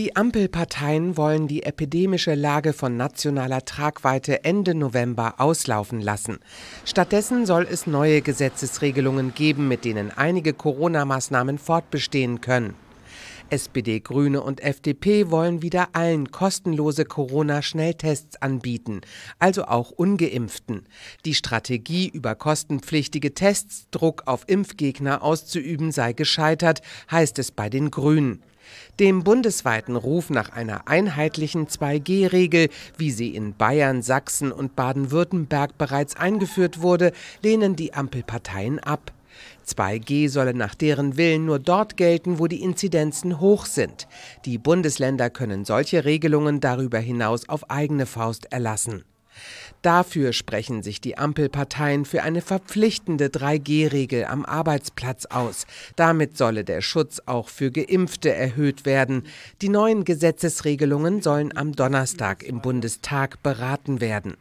Die Ampelparteien wollen die epidemische Lage von nationaler Tragweite Ende November auslaufen lassen. Stattdessen soll es neue Gesetzesregelungen geben, mit denen einige Corona-Maßnahmen fortbestehen können. SPD, Grüne und FDP wollen wieder allen kostenlose Corona-Schnelltests anbieten, also auch ungeimpften. Die Strategie, über kostenpflichtige Tests Druck auf Impfgegner auszuüben, sei gescheitert, heißt es bei den Grünen. Dem bundesweiten Ruf nach einer einheitlichen 2G-Regel, wie sie in Bayern, Sachsen und Baden-Württemberg bereits eingeführt wurde, lehnen die Ampelparteien ab. 2G solle nach deren Willen nur dort gelten, wo die Inzidenzen hoch sind. Die Bundesländer können solche Regelungen darüber hinaus auf eigene Faust erlassen. Dafür sprechen sich die Ampelparteien für eine verpflichtende 3G-Regel am Arbeitsplatz aus. Damit solle der Schutz auch für Geimpfte erhöht werden. Die neuen Gesetzesregelungen sollen am Donnerstag im Bundestag beraten werden.